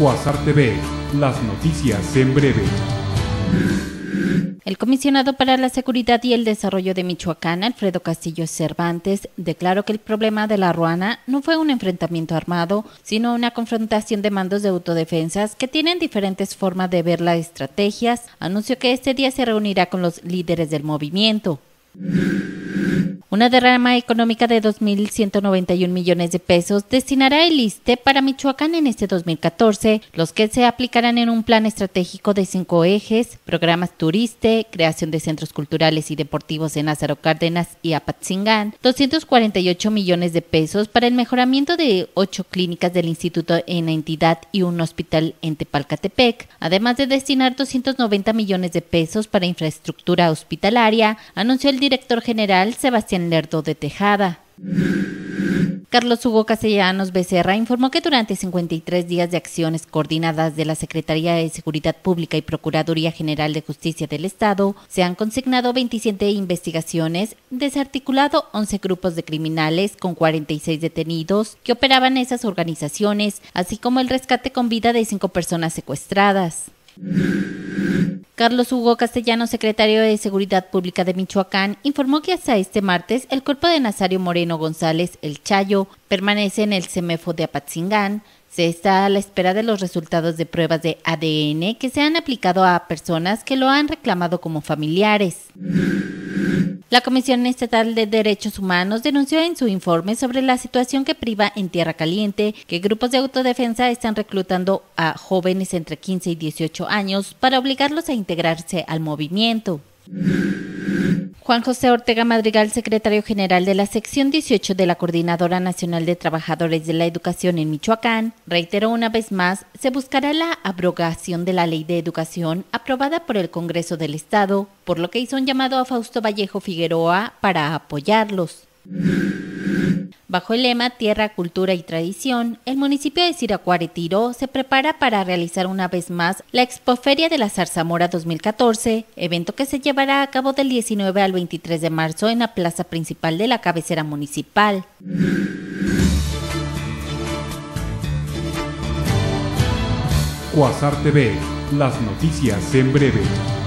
WhatsApp TV, las noticias en breve. El comisionado para la Seguridad y el Desarrollo de Michoacán, Alfredo Castillo Cervantes, declaró que el problema de la Ruana no fue un enfrentamiento armado, sino una confrontación de mandos de autodefensas que tienen diferentes formas de ver las estrategias. Anunció que este día se reunirá con los líderes del movimiento. Una derrama económica de 2.191 millones de pesos destinará el ISTE para Michoacán en este 2014, los que se aplicarán en un plan estratégico de cinco ejes, programas turiste, creación de centros culturales y deportivos en Lázaro Cárdenas y Apatzingán, 248 millones de pesos para el mejoramiento de ocho clínicas del instituto en la entidad y un hospital en Tepalcatepec, además de destinar 290 millones de pesos para infraestructura hospitalaria, anunció el director general Sebastián Lerdo de Tejada. Carlos Hugo Castellanos Becerra informó que durante 53 días de acciones coordinadas de la Secretaría de Seguridad Pública y Procuraduría General de Justicia del Estado, se han consignado 27 investigaciones, desarticulado 11 grupos de criminales con 46 detenidos que operaban esas organizaciones, así como el rescate con vida de cinco personas secuestradas. Carlos Hugo Castellano, secretario de Seguridad Pública de Michoacán, informó que hasta este martes el cuerpo de Nazario Moreno González, el Chayo, permanece en el CEMEFO de Apatzingán. Se está a la espera de los resultados de pruebas de ADN que se han aplicado a personas que lo han reclamado como familiares. La Comisión Estatal de Derechos Humanos denunció en su informe sobre la situación que priva en Tierra Caliente que grupos de autodefensa están reclutando a jóvenes entre 15 y 18 años para obligarlos a integrarse al movimiento. Juan José Ortega Madrigal, secretario general de la sección 18 de la Coordinadora Nacional de Trabajadores de la Educación en Michoacán, reiteró una vez más, se buscará la abrogación de la Ley de Educación aprobada por el Congreso del Estado, por lo que hizo un llamado a Fausto Vallejo Figueroa para apoyarlos. Bajo el lema Tierra, Cultura y Tradición, el municipio de Siracuaretiro se prepara para realizar una vez más la Expoferia de la Zarzamora 2014, evento que se llevará a cabo del 19 al 23 de marzo en la plaza principal de la cabecera municipal. Cuasar TV, las noticias en breve.